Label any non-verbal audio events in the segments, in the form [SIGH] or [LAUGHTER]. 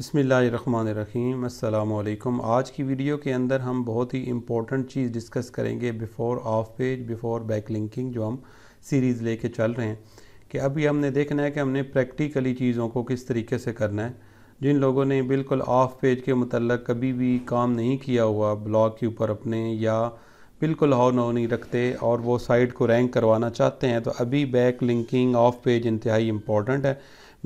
बसमीम अल्लाम आज की वीडियो के अंदर हम बहुत ही इम्पोर्टेंट चीज़ डिस्कस करेंगे before off page before backlinking जो हम सीरीज़ लेके चल रहे हैं कि अभी हमने देखना है कि हमने प्रैक्टिकली चीज़ों को किस तरीके से करना है जिन लोगों ने बिल्कुल ऑफ पेज के मतलब कभी भी काम नहीं किया हुआ ब्लॉग के ऊपर अपने या बिल्कुल हाउ नो नहीं रखते और वो साइट को रैंक करवाना चाहते हैं तो अभी बैक लिंकिंग ऑफ पेज इंतहाई इम्पॉर्टेंट है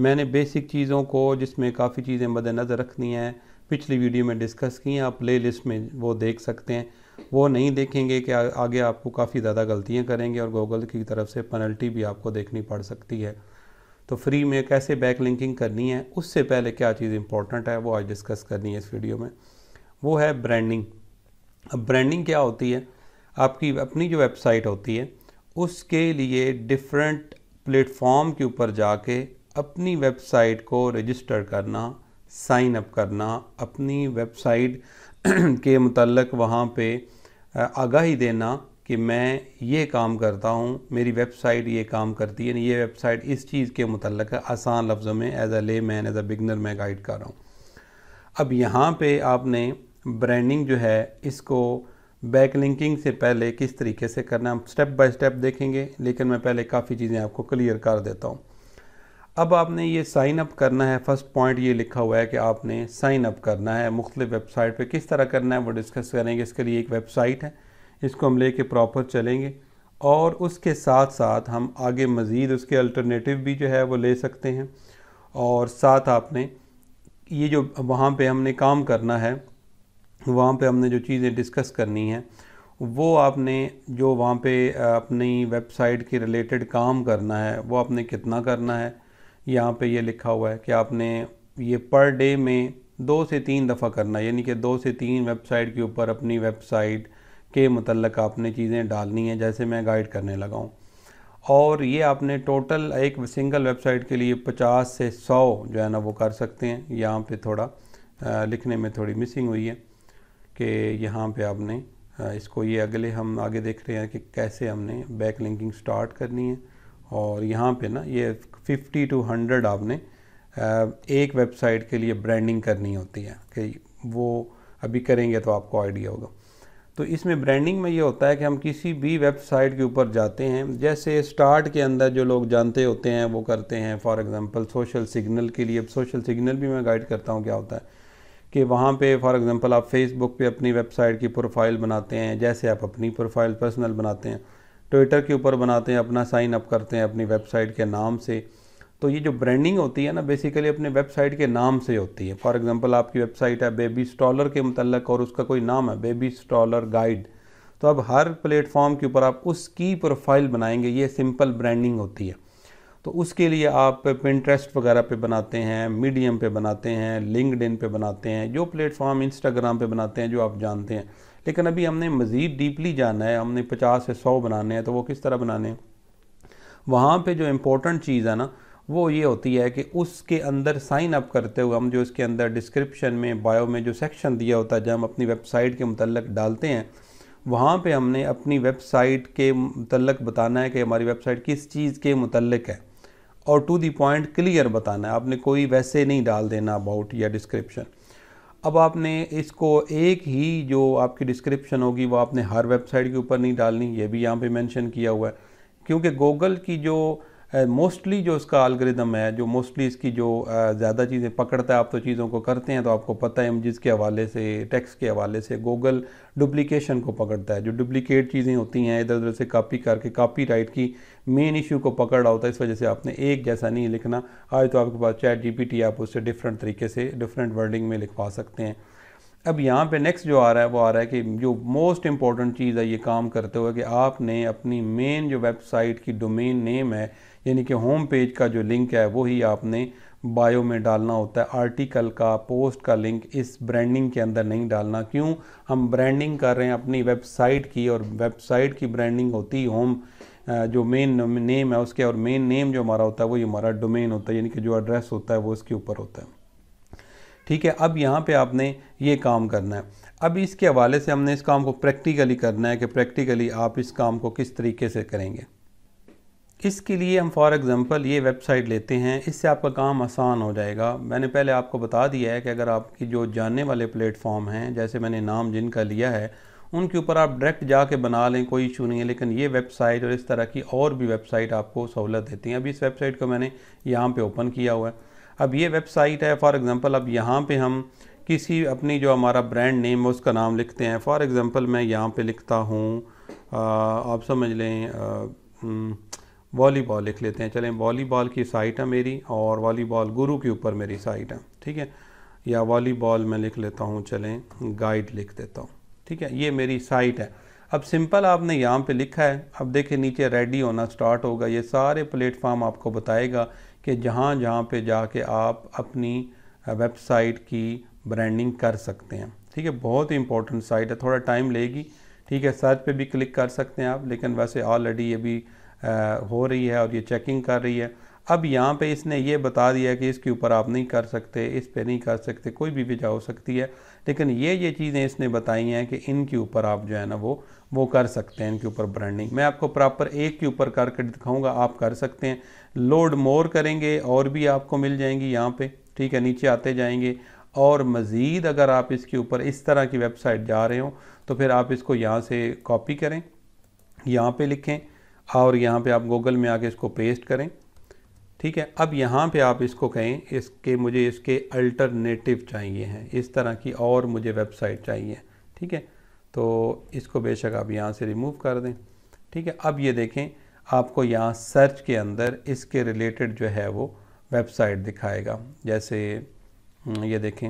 मैंने बेसिक चीज़ों को जिसमें काफ़ी चीज़ें मद नज़र रखनी हैं पिछली वीडियो में डिस्कस की हैं आप प्ले लिस्ट में वो देख सकते हैं वो नहीं देखेंगे कि आगे आपको काफ़ी ज़्यादा गलतियाँ करेंगे और गूगल की तरफ से पेनल्टी भी आपको देखनी पड़ सकती है तो फ्री में कैसे बैक लिंकिंग करनी है उससे पहले क्या चीज़ इंपॉर्टेंट है वो आज डिस्कस करनी है इस वीडियो में वो है ब्रांडिंग अब ब्रांडिंग क्या होती है आपकी अपनी जो वेबसाइट होती है उसके लिए डिफरेंट प्लेटफॉर्म के ऊपर जाके अपनी वेबसाइट को रजिस्टर करना साइन अप करना अपनी वेबसाइट [CLEARS THROAT] के मतलब वहाँ पे आगाही देना कि मैं ये काम करता हूँ मेरी वेबसाइट ये काम करती है ये वेबसाइट इस चीज़ के मतलब है आसान लफ्ज़ों में as a layman as a beginner मैं गाइड कर रहा हूँ अब यहाँ पे आपने ब्रांडिंग जो है इसको बैक लिंकिंग से पहले किस तरीके से करना हम स्टेप बाय स्टेप देखेंगे लेकिन मैं पहले काफ़ी चीज़ें आपको क्लियर कर देता हूँ अब आपने ये साइन अप करना है फर्स्ट पॉइंट ये लिखा हुआ है कि आपने साइन अप करना है मुख्तलिफ वेबसाइट पे किस तरह करना है वो डिस्कस करेंगे इसके लिए एक वेबसाइट है इसको हम लेके प्रॉपर चलेंगे और उसके साथ साथ हम आगे मज़ीद उसके अल्टरनेटिव भी जो है वो ले सकते हैं और साथ आपने ये जो वहाँ पे हमने काम करना है वहाँ पे हमने जो चीज़ें डिस्कस करनी है वो आपने जो वहाँ पे अपनी वेबसाइट के रिलेटेड काम करना है वो आपने कितना करना है यहाँ पे ये लिखा हुआ है कि आपने ये पर डे में दो से तीन दफ़ा करना यानी कि दो से तीन वेबसाइट के ऊपर अपनी वेबसाइट के मतलब आपने चीज़ें डालनी है जैसे मैं गाइड करने लगा हूँ और ये आपने टोटल एक सिंगल वेबसाइट के लिए 50 से 100 जो है ना वो कर सकते हैं यहाँ पे थोड़ा लिखने में थोड़ी मिसिंग हुई है कि यहाँ पे आपने इसको ये अगले हम आगे देख रहे हैं कि कैसे हमने बैक लिंकिंग स्टार्ट करनी है और यहाँ पे ना ये 50 टू 100 आपने एक वेबसाइट के लिए ब्रांडिंग करनी होती है कि वो अभी करेंगे तो आपको आइडिया होगा तो इसमें ब्रांडिंग में ये होता है कि हम किसी भी वेबसाइट के ऊपर जाते हैं जैसे स्टार्ट के अंदर जो लोग जानते होते हैं वो करते हैं फॉर एग्ज़ाम्पल सोशल सिग्नल के लिए सोशल सिग्नल भी मैं गाइड करता हूँ क्या होता है कि वहाँ पे फॉर एग्ज़ाम्पल आप फेसबुक पे अपनी वेबसाइट की प्रोफाइल बनाते हैं जैसे आप अपनी प्रोफाइल पर्सनल बनाते हैं ट्विटर के ऊपर बनाते हैं अपना साइन अप करते हैं अपनी वेबसाइट के नाम से तो ये जो ब्रांडिंग होती है ना बेसिकली अपने वेबसाइट के नाम से होती है फॉर एग्जांपल आपकी वेबसाइट है बेबी स्टॉलर के मतलब और उसका कोई नाम है बेबी स्टॉलर गाइड तो अब हर प्लेटफॉर्म के ऊपर आप उसकी प्रोफाइल बनाएंगे ये सिंपल ब्रांडिंग होती है तो उसके लिए आप पिंट्रेस्ट वगैरह पे बनाते हैं मीडियम पे बनाते हैं लिंकड पे बनाते हैं जो प्लेटफॉर्म इंस्टाग्राम पे बनाते हैं जो आप जानते हैं लेकिन अभी हमने मज़ीद डीपली जाना है हमने पचास से सौ बनाने हैं तो वो किस तरह बनाने हैं वहाँ पर जो इम्पोर्टेंट चीज़ है ना वो ये होती है कि उसके अंदर साइन अप करते हुए हम जो इसके अंदर डिस्क्रिप्शन में बायो में जो सेक्शन दिया होता है जब हम अपनी वेबसाइट के मतलब डालते हैं वहाँ पे हमने अपनी वेबसाइट के मतलब बताना है कि हमारी वेबसाइट किस चीज़ के मतलब है और टू दी पॉइंट क्लियर बताना है आपने कोई वैसे नहीं डाल देना अबाउट या डिस्क्रिप्शन अब आपने इसको एक ही जो आपकी डिस्क्रिप्शन होगी वो आपने हर वेबसाइट के ऊपर नहीं डालनी ये भी यहाँ पे मेंशन किया हुआ है क्योंकि गूगल की जो मोस्टली जो इसका अलग्रिदम है जो मोस्टली इसकी जो ज़्यादा चीज़ें पकड़ता है आप तो चीज़ों को करते हैं तो आपको पता है एम के हवाले से टैक्स के हवाले से गूगल डुप्लिकेशन को पकड़ता है जो डुप्लिकेट चीज़ें होती हैं इधर उधर से कापी करके कापी राइट की मेन इशू को पकड़ रहा होता है इस वजह से आपने एक जैसा नहीं लिखना आज तो आपके पास चैट टी आप उससे डिफरेंट तरीके से डिफरेंट वर्डिंग में लिखवा सकते हैं अब यहाँ पे नेक्स्ट जो आ रहा है वो आ रहा है कि जो मोस्ट इंपॉर्टेंट चीज़ है ये काम करते हुए कि आपने अपनी मेन जो वेबसाइट की डोमेन नेम है यानी कि होम पेज का जो लिंक है वो ही आपने बायो में डालना होता है आर्टिकल का पोस्ट का लिंक इस ब्रांडिंग के अंदर नहीं डालना क्यों हम ब्रांडिंग कर रहे हैं अपनी वेबसाइट की और वेबसाइट की ब्रांडिंग होती होम जो मेन नेम है उसके और मेन नेम जो हमारा होता है वो हमारा डोमेन होता है यानी कि जो एड्रेस होता है वो इसके ऊपर होता है ठीक है अब यहाँ पे आपने ये काम करना है अब इसके हवाले से हमने इस काम को प्रैक्टिकली करना है कि प्रैक्टिकली आप इस काम को किस तरीके से करेंगे इसके लिए हम फॉर एग्ज़ाम्पल ये वेबसाइट लेते हैं इससे आपका काम आसान हो जाएगा मैंने पहले आपको बता दिया है कि अगर आपकी जो जानने वाले प्लेटफॉर्म हैं जैसे मैंने नाम जिनका लिया है उनके ऊपर आप डायरेक्ट जाके बना लें कोई इशू नहीं है लेकिन ये वेबसाइट और इस तरह की और भी वेबसाइट आपको सहूलत देती हैं अभी इस वेबसाइट को मैंने यहाँ पर ओपन किया हुआ है अब ये वेबसाइट है फॉर एग्ज़ाम्पल अब यहाँ पर हम किसी अपनी जो हमारा ब्रांड नेम है उसका नाम लिखते हैं फॉर एग्ज़ाम्पल मैं यहाँ पर लिखता हूँ आप समझ लें वॉलीबॉल लिख लेते हैं चलें वॉलीबॉल की साइट है मेरी और वॉलीबॉल गुरु के ऊपर मेरी साइट है ठीक है या वॉलीबॉल मैं लिख लेता हूँ चलें गाइड लिख देता हूँ ठीक है ये मेरी साइट है अब सिंपल आपने यहाँ पे लिखा है अब देखिए नीचे रेडी होना स्टार्ट होगा ये सारे प्लेटफॉर्म आपको बताएगा कि जहाँ जहाँ पे जाके आप अपनी वेबसाइट की ब्रांडिंग कर सकते हैं ठीक है बहुत ही इंपॉर्टेंट साइट है थोड़ा टाइम लेगी ठीक है सर्च पे भी क्लिक कर सकते हैं आप लेकिन वैसे ऑलरेडी ये भी हो रही है और ये चेकिंग कर रही है अब यहाँ पे इसने ये बता दिया कि इसके ऊपर आप नहीं कर सकते इस पे नहीं कर सकते कोई भी वजह हो सकती है लेकिन ये ये चीज़ें इसने बताई हैं कि इनके ऊपर आप जो है ना वो वो कर सकते हैं इनके ऊपर ब्रांडिंग मैं आपको प्रॉपर एक के ऊपर करके दिखाऊंगा आप कर सकते हैं लोड मोर करेंगे और भी आपको मिल जाएंगी यहाँ पर ठीक है नीचे आते जाएंगे और मज़ीद अगर आप इसके ऊपर इस तरह की वेबसाइट जा रहे हो तो फिर आप इसको यहाँ से कॉपी करें यहाँ पर लिखें और यहाँ पे आप गूगल में आके इसको पेस्ट करें ठीक है अब यहाँ पे आप इसको कहें इसके मुझे इसके अल्टरनेटिव चाहिए हैं इस तरह की और मुझे वेबसाइट चाहिए ठीक है तो इसको बेशक आप यहाँ से रिमूव कर दें ठीक है अब ये देखें आपको यहाँ सर्च के अंदर इसके रिलेटेड जो है वो वेबसाइट दिखाएगा जैसे हम्म, ये देखें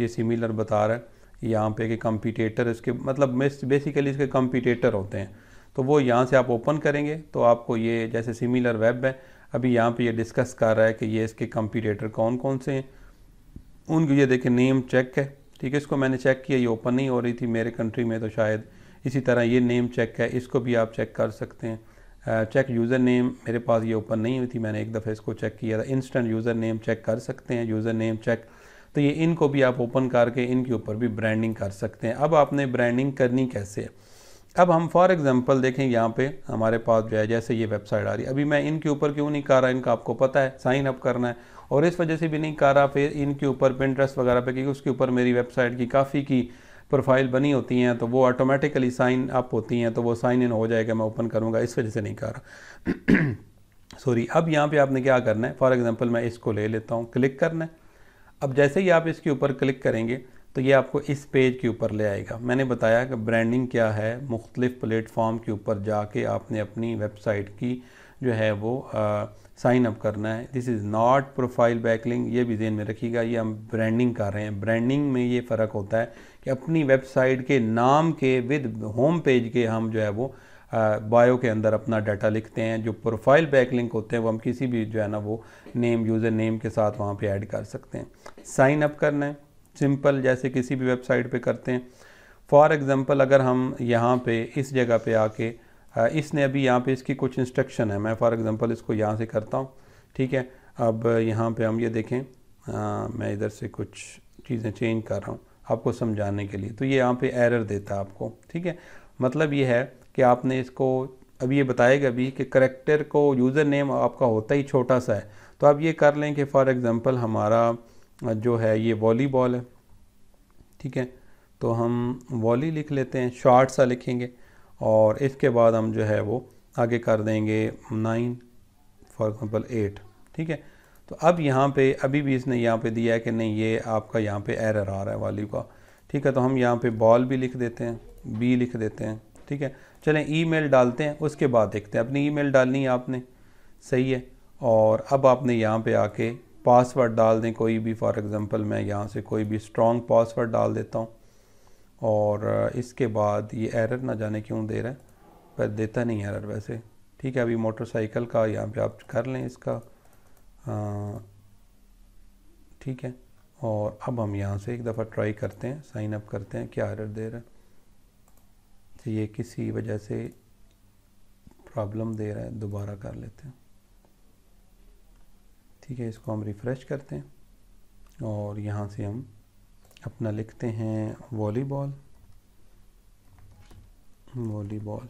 ये सिमिलर बता रहा है यहाँ पे कि कम्पिटेटर इसके मतलब बेसिकली इसके कम्पिटेटर होते हैं तो वो यहाँ से आप ओपन करेंगे तो आपको ये जैसे सिमिलर वेब है अभी यहाँ पे ये डिस्कस कर रहा है कि ये इसके कंपटीटर कौन कौन से हैं उनकी ये देखें नेम चेक है ठीक है इसको मैंने चेक किया ये ओपन नहीं हो रही थी मेरे कंट्री में तो शायद इसी तरह ये नेम चेक है इसको भी आप चेक कर सकते हैं चेक यूज़र नेम मेरे पास ये ओपन नहीं हुई थी मैंने एक दफ़े इसको चेक किया था इंस्टेंट यूज़र नेम चेक कर सकते हैं यूज़र नेम चेक तो ये इनको भी आप ओपन करके इनके ऊपर भी ब्रांडिंग कर सकते हैं अब आपने ब्रांडिंग करनी कैसे है अब हम फॉर एग्जांपल देखें यहाँ पे हमारे पास जो है जैसे ये वेबसाइट आ रही है अभी मैं इनके ऊपर क्यों नहीं कर रहा इनका आपको पता है साइन अप करना है और इस वजह से भी नहीं कर रहा फिर इनके ऊपर पिंट्रस्ट वगैरह पे क्योंकि उसके ऊपर मेरी वेबसाइट की काफ़ी की प्रोफाइल बनी होती हैं तो वो ऑटोमेटिकली साइन अप होती हैं तो वो साइन इन हो जाएगा मैं ओपन करूँगा इस वजह से नहीं कर रहा सॉरी अब यहाँ पर आपने क्या करना है फॉर एग्जाम्पल मैं इसको ले लेता हूँ क्लिक करना है अब जैसे ही आप इसके ऊपर क्लिक करेंगे तो ये आपको इस पेज के ऊपर ले आएगा मैंने बताया कि ब्रांडिंग क्या है मुख्तलिफ़ प्लेटफॉर्म के ऊपर जाके आपने अपनी वेबसाइट की जो है वो साइन अप करना है this is not profile backlink ये भी जेन में रखिएगा ये हम ब्रांडिंग कर रहे हैं ब्रांडिंग में ये फ़र्क होता है कि अपनी वेबसाइट के नाम के विद होम पेज के हम जो है वो बायो के अंदर अपना डाटा लिखते हैं जो प्रोफाइल लिंक होते हैं वो हम किसी भी जो है ना वो नेम यूज़र नेम के साथ वहाँ पे ऐड कर सकते हैं साइन अप करना है सिंपल जैसे किसी भी वेबसाइट पे करते हैं फॉर एग्जांपल अगर हम यहाँ पे इस जगह पे आके इसने अभी यहाँ पे इसकी कुछ इंस्ट्रक्शन है मैं फॉर एग्ज़ाम्पल इसको यहाँ से करता हूँ ठीक है अब यहाँ पे हम ये देखें आ, मैं इधर से कुछ चीज़ें चेंज कर रहा हूँ आपको समझाने के लिए तो ये यहाँ पे एरर देता है आपको ठीक है मतलब ये है कि आपने इसको अब ये बताएगा अभी कि करेक्टर को यूज़र नेम आपका होता ही छोटा सा है तो आप ये कर लें कि फ़ॉर एग्ज़ाम्पल हमारा जो है ये वॉलीबॉल है ठीक है तो हम वॉली लिख लेते हैं शॉर्ट सा लिखेंगे और इसके बाद हम जो है वो आगे कर देंगे नाइन फॉर एग्ज़ाम्पल एट ठीक है तो अब यहाँ पे अभी भी इसने यहाँ पे दिया है कि नहीं ये आपका यहाँ पे एरर आ रहा है वाली का ठीक है तो हम यहाँ पे बॉल भी लिख देते हैं बी लिख देते हैं ठीक है चलें ईमेल डालते हैं उसके बाद देखते हैं अपनी ईमेल डालनी है आपने सही है और अब आपने यहाँ पे आके पासवर्ड डाल दें कोई भी फॉर एग्ज़ाम्पल मैं यहाँ से कोई भी स्ट्रॉन्ग पासवर्ड डाल देता हूँ और इसके बाद ये एरर ना जाने क्यों दे रहा है पर देता नहीं एरर वैसे ठीक है अभी मोटरसाइकिल का यहाँ पे आप कर लें इसका ठीक है और अब हम यहाँ से एक दफ़ा ट्राई करते हैं साइन अप करते हैं क्या एरर दे रहा है तो ये किसी वजह से प्रॉब्लम दे रहा है दोबारा कर लेते हैं ठीक है इसको हम रिफ़्रेश करते हैं और यहाँ से हम अपना लिखते हैं वॉलीबॉल वॉलीबॉल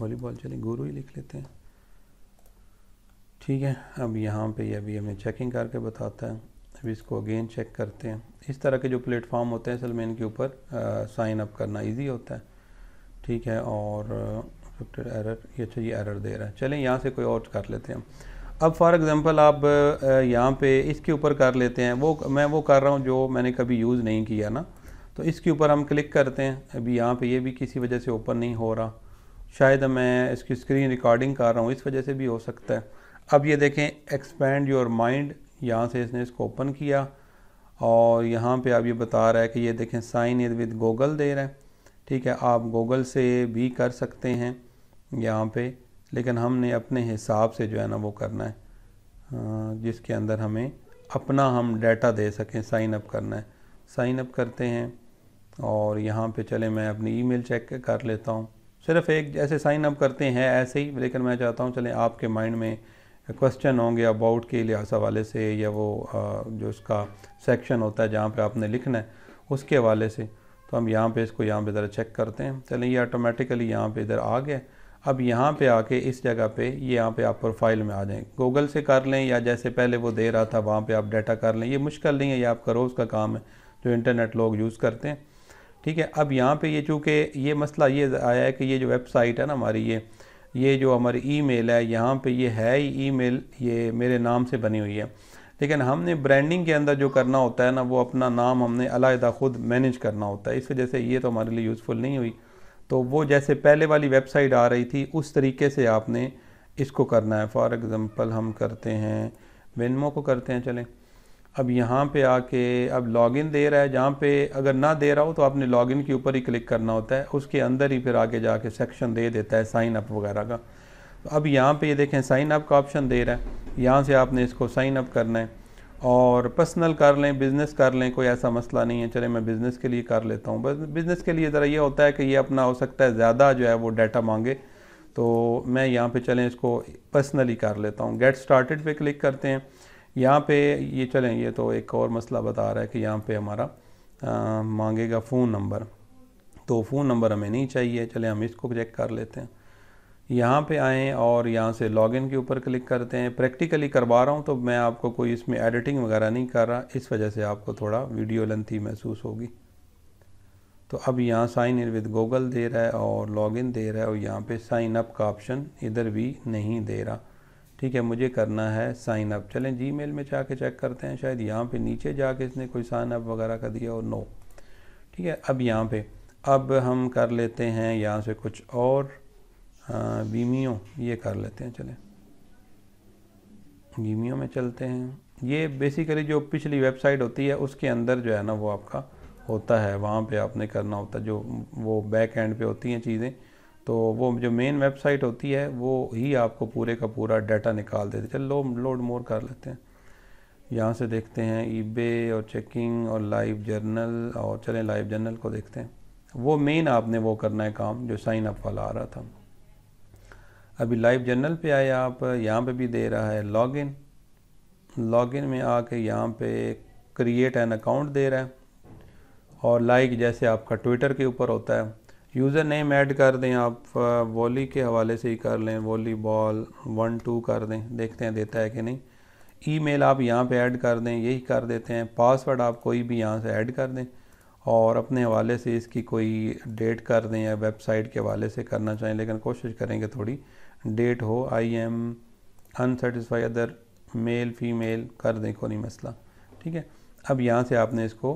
वॉलीबॉल चलिए गुरु ही लिख लेते हैं ठीक है अब यहाँ पे ये अभी हमें चेकिंग करके बताता है अब इसको अगेन चेक करते हैं इस तरह के जो प्लेटफॉर्म होते हैं असल में इनके ऊपर साइन अप करना इजी होता है ठीक है और एक्सपेक्टेड एरर ये अच्छा ये एरर दे रहा है चलें यहाँ से कोई और कर लेते हैं अब फॉर एग्ज़ाम्पल आप यहाँ पे इसके ऊपर कर लेते हैं वो मैं वो कर रहा हूँ जो मैंने कभी यूज़ नहीं किया ना तो इसके ऊपर हम क्लिक करते हैं अभी यहाँ पे ये भी किसी वजह से ओपन नहीं हो रहा शायद मैं इसकी स्क्रीन रिकॉर्डिंग कर रहा हूँ इस वजह से भी हो सकता है अब ये देखें एक्सपेंड योर माइंड यहाँ से इसने इसको ओपन किया और यहाँ पे आप ये बता रहा है कि ये देखें साइन इन विद गूगल दे रहा है ठीक है आप गूगल से भी कर सकते हैं यहाँ पे लेकिन हमने अपने हिसाब से जो है ना वो करना है जिसके अंदर हमें अपना हम डाटा दे सकें साइन अप करना है साइन अप करते हैं और यहाँ पे चले मैं अपनी ईमेल चेक कर लेता हूँ सिर्फ एक जैसे साइन अप करते हैं ऐसे ही लेकिन मैं चाहता हूँ चले आपके माइंड में क्वेश्चन होंगे अबाउट के लिहाज हवाले से या वो जो इसका सेक्शन होता है जहाँ पे आपने लिखना है उसके हवाले से तो हम यहाँ पे इसको यहाँ पे ज़रा चेक करते हैं चलें ये ऑटोमेटिकली यहाँ पे इधर आ गया अब यहाँ पे आके इस जगह पे ये यहाँ पे आप प्रोफाइल में आ जाएं गूगल से कर लें या जैसे पहले वो दे रहा था वहाँ पे आप डाटा कर लें ये मुश्किल नहीं है ये आपका रोज़ का काम है जो इंटरनेट लोग यूज़ करते हैं ठीक है अब यहाँ पे ये चूँकि ये मसला ये आया है कि ये जो वेबसाइट है ना हमारी ये ये जो हमारी मेल है यहाँ पर ये है ही मेल ये मेरे नाम से बनी हुई है लेकिन हमने ब्रांडिंग के अंदर जो करना होता है ना वो अपना नाम हमने अलहदा ख़ुद मैनेज करना होता है इस वजह से ये तो हमारे लिए यूज़फुल नहीं हुई तो वो जैसे पहले वाली वेबसाइट आ रही थी उस तरीके से आपने इसको करना है फॉर एग्ज़ाम्पल हम करते हैं वेनमो को करते हैं चलें अब यहाँ पे आके अब लॉगिन दे रहा है जहाँ पे अगर ना दे रहा हो तो आपने लॉगिन के ऊपर ही क्लिक करना होता है उसके अंदर ही फिर आगे जाके सेक्शन दे देता है साइन अप वगैरह का तो अब यहाँ पे ये यह देखें साइन अप का ऑप्शन दे रहा है यहाँ से आपने इसको साइन अप करना है और पर्सनल कर लें बिज़नेस कर लें कोई ऐसा मसला नहीं है चले मैं बिज़नेस के लिए कर लेता हूँ बस बिज़नेस के लिए ज़रा ये होता है कि ये अपना हो सकता है ज़्यादा जो है वो डाटा मांगे तो मैं यहाँ पे चलें इसको पर्सनली कर लेता हूँ गेट स्टार्टेड पे क्लिक करते हैं यहाँ पे ये चलें ये तो एक और मसला बता रहा है कि यहाँ पे हमारा आ, मांगेगा फ़ोन नंबर तो फ़ोन नंबर हमें नहीं चाहिए चले हम इसको चेक कर लेते हैं यहाँ पे आएँ और यहाँ से लॉगिन के ऊपर क्लिक करते हैं प्रैक्टिकली करवा रहा हूँ तो मैं आपको कोई इसमें एडिटिंग वगैरह नहीं कर रहा इस वजह से आपको थोड़ा वीडियो लेंथी महसूस होगी तो अब यहाँ साइन इन विद गूगल दे रहा है और लॉगिन दे रहा है और यहाँ पे साइन अप का ऑप्शन इधर भी नहीं दे रहा ठीक है मुझे करना है साइन अप चलें जी मेल में जाके चेक करते हैं शायद यहाँ पर नीचे जाके इसने कोई साइन अप वगैरह का दिया और नो ठीक है अब यहाँ पर अब हम कर लेते हैं यहाँ से कुछ और वीमियो ये कर लेते हैं चले वीमियो में चलते हैं ये बेसिकली जो पिछली वेबसाइट होती है उसके अंदर जो है ना वो आपका होता है वहाँ पे आपने करना होता है जो वो बैक एंड पे होती हैं चीज़ें तो वो जो मेन वेबसाइट होती है वो ही आपको पूरे का पूरा डाटा निकाल देते चलो लो, लोड मोर कर लेते हैं यहाँ से देखते हैं ईबे और चेकिंग और लाइव जर्नल और चलें लाइव जर्नल को देखते हैं वो मेन आपने वो करना है काम जो साइन अप वाला आ रहा था अभी लाइव जर्नल पे आए आप यहाँ पे भी दे रहा है लॉगिन लॉगिन में आके यहाँ पे क्रिएट एन अकाउंट दे रहा है और लाइक जैसे आपका ट्विटर के ऊपर होता है यूज़र नेम ऐड कर दें आप वॉली के हवाले से ही कर लें वॉली बॉल वन टू कर दें देखते हैं देता है कि नहीं ईमेल आप यहाँ पे ऐड कर दें यही कर देते हैं पासवर्ड आप कोई भी यहाँ से ऐड कर दें और अपने हवाले से इसकी कोई डेट कर दें या वेबसाइट के हवाले से करना चाहें लेकिन कोशिश करेंगे थोड़ी डेट हो I am unsatisfied other male female कर दें कोई मसला ठीक है अब यहाँ से आपने इसको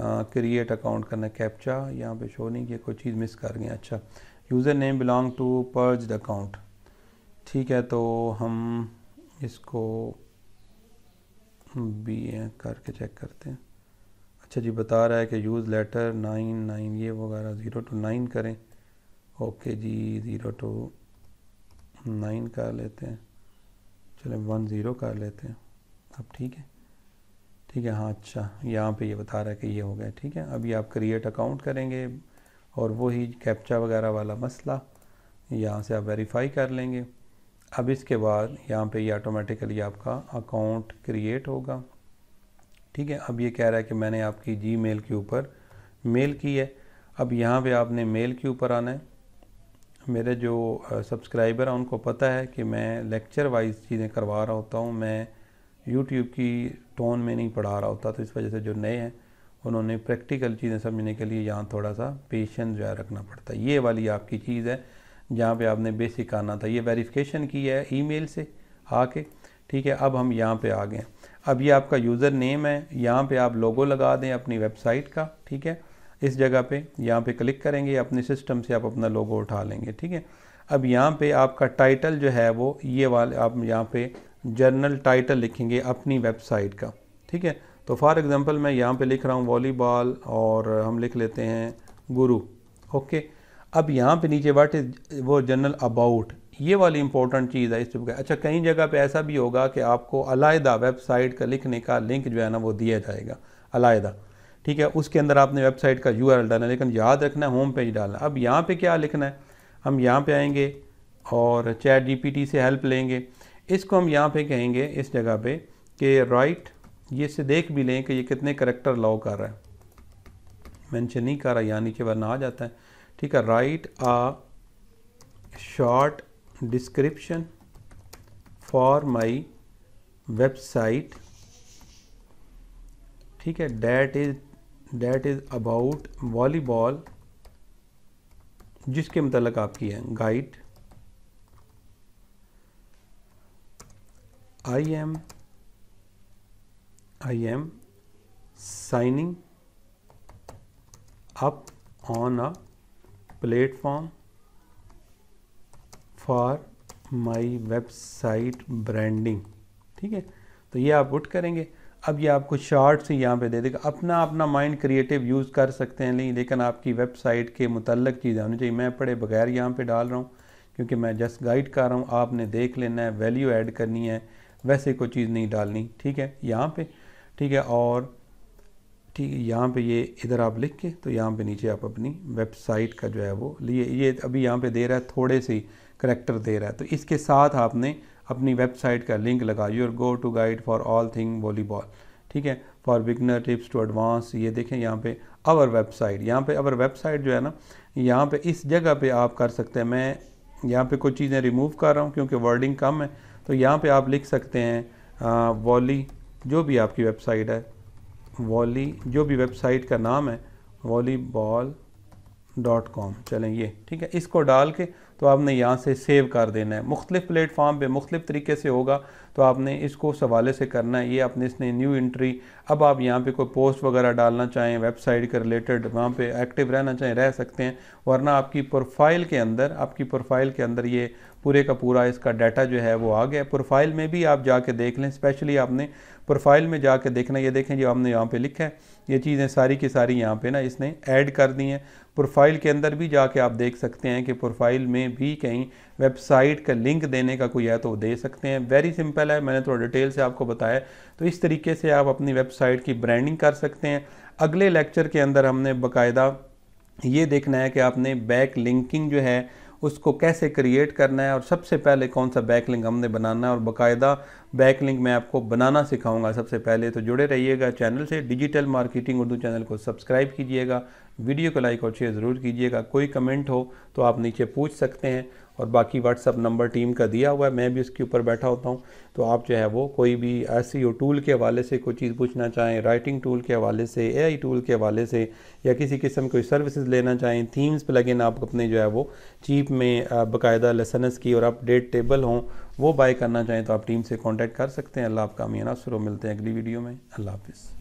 क्रिएट अकाउंट करना कैप्चा यहाँ पे शो नहीं किया कोई चीज़ मिस कर गए अच्छा user name belong to purge account ठीक है तो हम इसको बी ए करके चेक करते हैं अच्छा जी बता रहा है कि यूज़ लेटर नाइन नाइन ये वगैरह ज़ीरो टू नाइन करें ओके जी ज़ीरो टू नाइन कर लेते हैं चले वन ज़ीरो कर लेते हैं अब ठीक है ठीक है हाँ अच्छा यहाँ पे ये बता रहा है कि ये हो गया ठीक है अभी आप क्रिएट अकाउंट करेंगे और वही कैप्चा वगैरह वाला मसला यहाँ से आप वेरीफाई कर लेंगे अब इसके बाद यहाँ पे ये यह ऑटोमेटिकली आपका अकाउंट क्रिएट होगा ठीक है अब ये कह रहा है कि मैंने आपकी जी मेल के ऊपर मेल की है अब यहाँ पे आपने मेल के ऊपर आना है मेरे जो सब्सक्राइबर हैं उनको पता है कि मैं लेक्चर वाइज चीज़ें करवा रहा होता हूँ मैं यूट्यूब की टोन में नहीं पढ़ा रहा होता तो इस वजह से जो नए हैं उन्होंने प्रैक्टिकल चीज़ें समझने के लिए यहाँ थोड़ा सा पेशेंस जो है रखना पड़ता है ये वाली आपकी चीज़ है जहाँ पे आपने बेसिक आना था ये वेरिफिकेशन की है ईमेल से आके ठीक है अब हम यहाँ पे आ गए अब ये आपका यूज़र नेम है यहाँ पे आप लोगो लगा दें अपनी वेबसाइट का ठीक है इस जगह पे यहाँ पे क्लिक करेंगे अपने सिस्टम से आप अपना लोगो उठा लेंगे ठीक है अब यहाँ पे आपका टाइटल जो है वो ये वाले आप यहाँ पे जर्नल टाइटल लिखेंगे अपनी वेबसाइट का ठीक है तो फॉर एग्ज़ाम्पल मैं यहाँ पे लिख रहा हूँ वॉलीबॉल और हम लिख लेते हैं गुरु ओके अब यहाँ पे नीचे वाट इज़ वो जर्नल अबाउट ये वाली इंपॉर्टेंट चीज़ है इस चुप अच्छा कई जगह पे ऐसा भी होगा कि आपको अलायदा वेबसाइट का लिखने का लिंक जो है ना वो दिया जाएगा अलायदा ठीक है उसके अंदर आपने वेबसाइट का यू डालना है लेकिन याद रखना है होम पेज डालना अब यहाँ पर क्या लिखना है हम यहाँ पर आएँगे और चैट जी से हेल्प लेंगे इसको हम यहाँ पे कहेंगे इस जगह पे कि राइट ये से देख भी लें कि ये कितने करेक्टर लॉ कर रहा है मेंशन नहीं कर रहा यहाँ नीचे वरना आ जाता है ठीक है right uh short description for my website ठीक है that is that is about volleyball जिसके मतलब आपकी है guide I am I am signing up on a platform for my website branding ठीक है तो ये आप उठ करेंगे अब ये आपको शार्ट से यहाँ पे दे देगा अपना अपना माइंड क्रिएटिव यूज़ कर सकते हैं नहीं लेकिन आपकी वेबसाइट के मुतलक चीज़ें होनी चाहिए मैं पढ़े बगैर यहाँ पे डाल रहा हूँ क्योंकि मैं जस्ट गाइड कर रहा हूँ आपने देख लेना है वैल्यू ऐड करनी है वैसे कोई चीज़ नहीं डालनी ठीक है यहाँ पर ठीक है और ठीक है यहाँ पर ये इधर आप लिख के तो यहाँ पर नीचे आप अपनी वेबसाइट का जो है वो लिए ये अभी यहाँ पर दे रहा है थोड़े से करेक्टर दे रहा है तो इसके साथ आपने अपनी वेबसाइट का लिंक लगा your go to guide for all thing volleyball ठीक है for beginner tips to advance ये देखें यहाँ पे अवर वेबसाइट यहाँ पे अवर वेबसाइट जो है ना यहाँ पे इस जगह पे आप कर सकते हैं मैं यहाँ पे कुछ चीज़ें रिमूव कर रहा हूँ क्योंकि वर्डिंग कम है तो यहाँ पे आप लिख सकते हैं वॉली जो भी आपकी वेबसाइट है वॉली जो भी वेबसाइट का नाम है वॉलीबॉल डॉट कॉम चलें ये ठीक है इसको डाल के तो आपने यहाँ से सेव कर देना है मुख्तलिफ प्लेटफॉर्म पर मुख्तलिफ तरीके से होगा तो आपने इसको उस हवाले से करना है ये आपने इसने न्यू इंट्री अब आप यहाँ पे कोई पोस्ट वगैरह डालना चाहें वेबसाइट के रिलेटेड वहाँ पे एक्टिव रहना चाहें रह सकते हैं वरना आपकी प्रोफाइल के अंदर आपकी प्रोफाइल के अंदर ये पूरे का पूरा इसका डाटा जो है वो आ गया प्रोफाइल में भी आप जाके देख लें स्पेशली आपने प्रोफाइल में जाके देखना ये देखें जो हमने यहाँ पे लिखा है ये चीज़ें सारी की सारी यहाँ पे ना इसने ऐड कर दी हैं प्रोफाइल के अंदर भी जाके आप देख सकते हैं कि प्रोफाइल में भी कहीं वेबसाइट का लिंक देने का कोई है तो वो दे सकते हैं वेरी सिंपल है मैंने थोड़ा डिटेल से आपको बताया तो इस तरीके से आप अपनी वेबसाइट की ब्रांडिंग कर सकते हैं अगले लेक्चर के अंदर हमने बाकायदा ये देखना है कि आपने बैक लिंकिंग जो है उसको कैसे क्रिएट करना है और सबसे पहले कौन सा बैक लिंक हमने बनाना है और बाकायदा बैक लिंक मैं आपको बनाना सिखाऊंगा सबसे पहले तो जुड़े रहिएगा चैनल से डिजिटल मार्केटिंग उर्दू चैनल को सब्सक्राइब कीजिएगा वीडियो को लाइक और शेयर ज़रूर कीजिएगा कोई कमेंट हो तो आप नीचे पूछ सकते हैं और बाकी व्हाट्सअप नंबर टीम का दिया हुआ है मैं भी उसके ऊपर बैठा होता हूँ तो आप जो है वो कोई भी एस टूल के हवाले से कोई चीज़ पूछना चाहें राइटिंग टूल के हवाले से ए टूल के हवाले से या किसी किस्म कोई सर्विसेज लेना चाहें थीम्स पर लगे आप अपने जो है वो चीप में बाकायदा लेसनस की और अपडेट टेबल हों वो बाय करना चाहें तो आप टीम से कॉन्टैक्ट कर सकते हैं अल्लाह आपका मीना सुरो मिलते हैं अगली वीडियो में अल्लाह हाफिज़